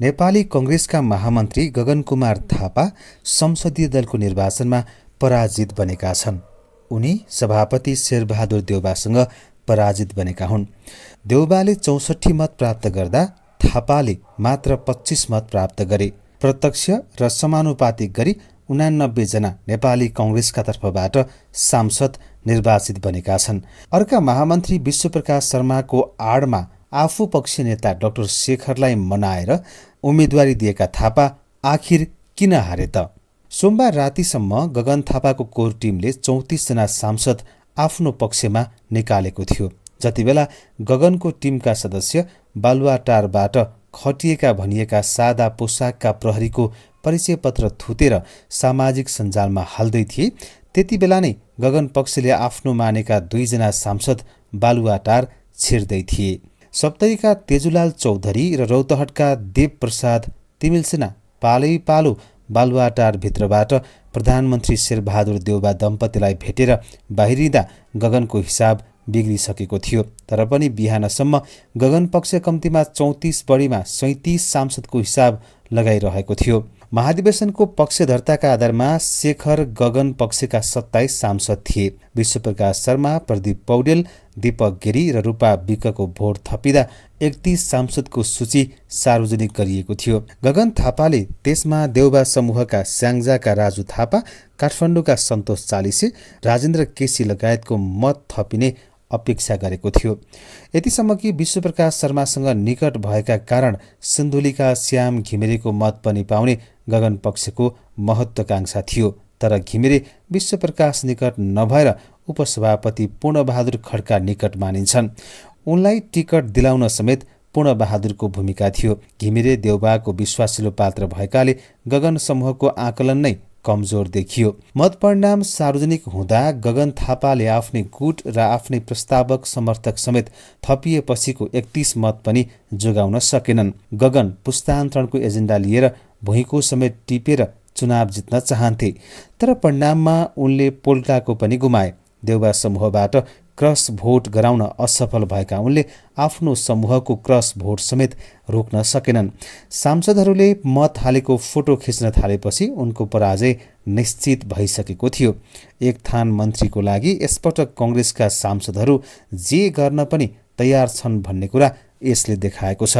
नेपाली कङ्ग्रेसका महामन्त्री गगन कुमार थापा संसदीय दलको निर्वाचनमा पराजित बनेका छन् उनी सभापति शेरबहादुर देउबासँग पराजित बनेका हुन् देउबाले चौसठी मत प्राप्त गर्दा थापाले मात्र पच्चिस मत प्राप्त गरे प्रत्यक्ष र समानुपातिक गरी उनानब्बेजना नेपाली कङ्ग्रेसका तर्फबाट सांसद निर्वाचित बनेका छन् अर्का महामन्त्री विश्वप्रकाश शर्माको आडमा आफू पक्षी नेता डाक्टर शेखरलाई मनाएर उम्मेदवारी दिएका थापा आखिर किन हारे त सोमबार रातिसम्म गगन थापाको कोर टिमले चौतिसजना सांसद आफ्नो पक्षमा निकालेको थियो जतिबेला गगनको टिमका सदस्य बालुवाटारबाट खटिएका भनिएका सादा पोसाकका प्रहरीको परिचय पत्र थुतेर सामाजिक सञ्जालमा हाल्दै थिए त्यति बेला नै गगन पक्षले आफ्नो मानेका दुईजना सांसद बालुवाटार छिर्दै थिए सप्तरीका तेजुलाल चौधरी र रौतहटका देवप्रसाद तिमिलसेना पालै पालो बालुवाटारभित्रबाट प्रधानमन्त्री शेरबहादुर देउबा दम्पतिलाई भेटेर बाहिरिँदा गगनको हिसाब बिग्रिसकेको थियो तर पनि बिहानसम्म गगन पक्ष कम्तीमा चौतिस बढीमा सैँतिस सांसदको हिसाब लगाइरहेको थियो महाधिवेशनको पक्षधर्ताका आधारमा शेखर गगन पक्षका सत्ताइस सांसद थिए विश्वप्रकाश शर्मा प्रदीप पौडेल दीपक गिरी र रूपा विकको भोट थपिँदा एकतिस सांसदको सूची सार्वजनिक गरिएको थियो गगन थापाले त्यसमा देउबा समूहका स्याङ्जाका राजु थापा काठमाडौँका सन्तोष चालिसे राजेन्द्र केसी लगायतको मत थपिने अपेक्षा गरेको थियो यतिसम्म कि विश्वप्रकाश शर्मासँग निकट भएका कारण सिन्धुलीका श्याम घिमिरेको मत पनि पाउने गगन पक्षको महत्वाकांक्षा थियो तर घिमिरे विश्वप्रकाश निकट नभएर उपसभापति पूर्णबहादुर खड्का निकट मानिन्छन् उनलाई टिकट दिलाउन समेत पूर्णबहादुरको भूमिका थियो घिमिरे देउबाको विश्वासिलो पात्र भएकाले गगन समूहको आकलन नै कमजोर देखियो मतपरिणाम सार्वजनिक हुँदा गगन थापाले आफ्नै गुट र आफ्नै प्रस्तावक समर्थक समेत थपिएपछिको एकतिस मत पनि जोगाउन सकेनन् गगन पुस्तान्तरणको एजेन्डा लिएर भुइँको समेत टिपेर चुनाव जित्न चाहन्थे तर परिणाममा उनले पोल्काको पनि गुमाए देउबा समूहबाट क्रस भोट गराउन असफल भएका उनले आफ्नो समूहको क्रस भोट समेत रोक्न सकेनन् सांसदहरूले मत हालेको फोटो खिच्न थालेपछि उनको पराजय निश्चित भइसकेको थियो एक थान मन्त्रीको लागि यसपटक कङ्ग्रेसका सांसदहरू जे गर्न पनि तयार छन् भन्ने कुरा यसले देखाएको छ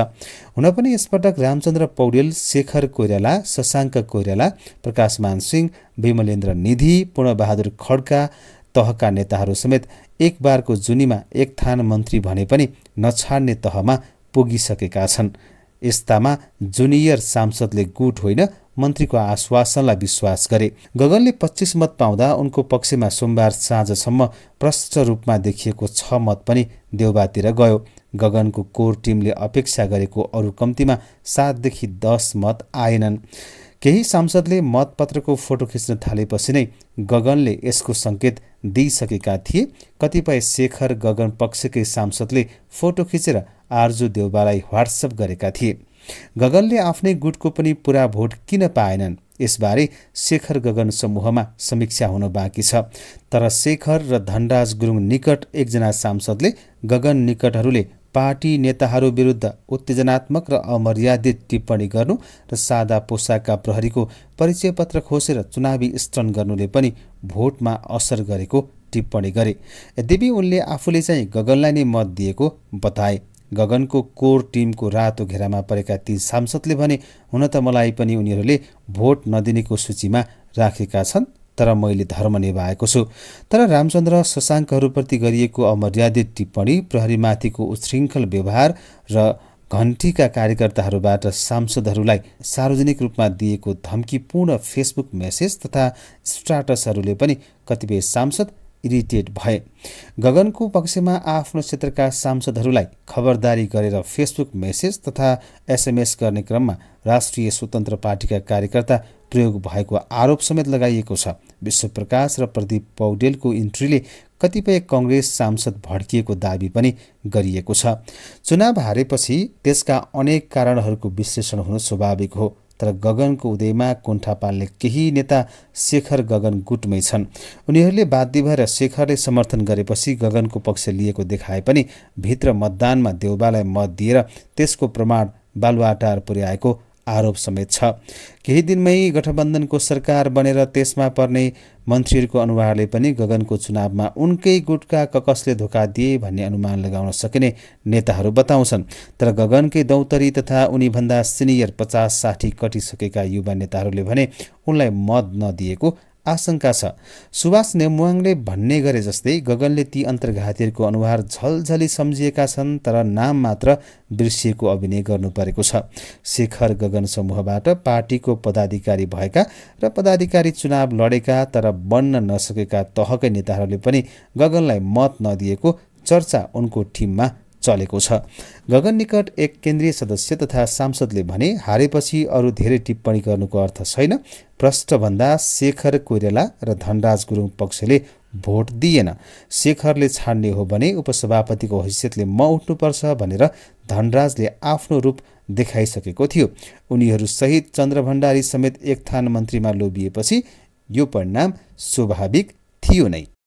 हुन पनि यसपटक रामचन्द्र पौडेल शेखर कोइराला शशाङ्क कोइराला प्रकाशमान सिंह विमलेन्द्र निधि पूर्णबहादुर खड्का तहका नेताहरू समेत एक बारको जुनीमा एक थान मन्त्री भने पनि नछाड्ने तहमा पुगिसकेका छन् यस्तामा जुनियर सांसदले गुट होइन मन्त्रीको आश्वासनलाई विश्वास गरे गगनले पच्चिस मत पाउँदा उनको पक्षमा सोमबार साँझसम्म प्रष्ट रूपमा देखिएको छ मत पनि देउबातिर गयो गगनको कोर टिमले अपेक्षा गरेको अरू कम्तीमा सातदेखि दस मत आएनन् केही सांसदले मतपत्रको फोटो खिच्न थालेपछि नै गगनले यसको सङ्केत दिइसकेका थिए कतिपय शेखर गगन पक्षकै सांसदले फोटो खिचेर आर्जु देउबालाई वाट्सएप गरेका थिए गगनले आफ्नै गुटको पनि पुरा भोट किन पाएनन् यसबारे शेखर गगन समूहमा समीक्षा हुन बाँकी छ तर शेखर र धनराज गुरुङ निकट एकजना सांसदले गगन निकटहरूले पार्टी नेताहरू विरुद्ध उत्तेजनात्मक र अमर्यादित टिप्पणी गर्नु र सादा पोसाकका प्रहरीको परिचय पत्र खोसेर चुनावी स्टन गर्नुले पनि भोटमा असर गरेको टिप्पणी गरे यद्यपि उनले आफूले चाहिँ गगनलाई नै मत दिएको बताए गगनको कोर टिमको रातो घेरामा परेका ती सांसदले भने हुन त मलाई पनि उनीहरूले भोट नदिनेको सूचीमा राखेका छन् तर मैले धर्म निभाएको छु तर रामचन्द्र शशाङ्कहरूप्रति गरिएको अमर्यादित टिप्पणी प्रहरीमाथिको उशृङ्खल व्यवहार र घन्टीका कार्यकर्ताहरूबाट सांसदहरूलाई सार्वजनिक रूपमा दिएको धम्कीपूर्ण फेसबुक मेसेज तथा स्टाटसहरूले पनि कतिपय सांसद इरिटेट भए गगनको पक्षमा आफ्नो क्षेत्रका सांसदहरूलाई खबरदारी गरेर फेसबुक मेसेज तथा एसएमएस गर्ने क्रममा राष्ट्रिय स्वतन्त्र पार्टीका कार्यकर्ता प्रयोग भएको आरोप समेत लगाइएको छ विश्वप्रकाश र प्रदीप पौडेलको इन्ट्रीले कतिपय कङ्ग्रेस सांसद भड्किएको दावी पनि गरिएको छ चुनाव हारेपछि त्यसका अनेक कारणहरूको विश्लेषण हुनु स्वाभाविक हो तर गगनको उदयमा कुण्ठा पाल्ने केही नेता शेखर गगन गुटमै छन् उनीहरूले बाध्य भएर शेखरले समर्थन गरेपछि गगनको पक्ष लिएको देखाए पनि भित्र मतदानमा देउबालाई मत दिएर त्यसको प्रमाण बालुवाटार पुर्याएको आरोप समेत छ केही दिनमै गठबन्धनको सरकार बनेर त्यसमा पर्ने मन्त्रीहरूको अनुहारले पनि गगनको चुनावमा उनकै गुटका ककसले धोका दिए भन्ने अनुमान लगाउन सकिने नेताहरू बताउँछन् तर गगनकै दौतरी तथा उनीभन्दा सिनियर पचास साठी कटिसकेका युवा नेताहरूले भने उनलाई मत नदिएको आशंका छ सुभाष नेमुवाङले भन्ने गरे जस्तै गगनले ती अन्तर्घातीहरूको अनुहार झलझली सम्झिएका छन् तर नाम मात्र बिर्सिएको अभिनय गर्नु परेको छ शेखर गगन समूहबाट पार्टीको पदाधिकारी भएका र पदाधिकारी चुनाव लडेका तर बन्न नसकेका तहकै नेताहरूले पनि गगनलाई मत नदिएको चर्चा उनको टिममा चलेको छ गगन निकट एक केन्द्रीय सदस्य तथा सांसदले भने हारेपछि अरू धेरै टिप्पणी गर्नुको अर्थ छैन भ्रष्टभन्दा शेखर कोइराला र धनराज गुरुङ पक्षले भोट दिएन शेखरले छाड्ने हो भने उपसभापतिको हैसियतले म उठ्नुपर्छ भनेर धनराजले आफ्नो रूप देखाइसकेको थियो उनीहरूसहित चन्द्र भण्डारी समेत एक थान मन्त्रीमा लोभिएपछि यो परिणाम स्वाभाविक थियो नै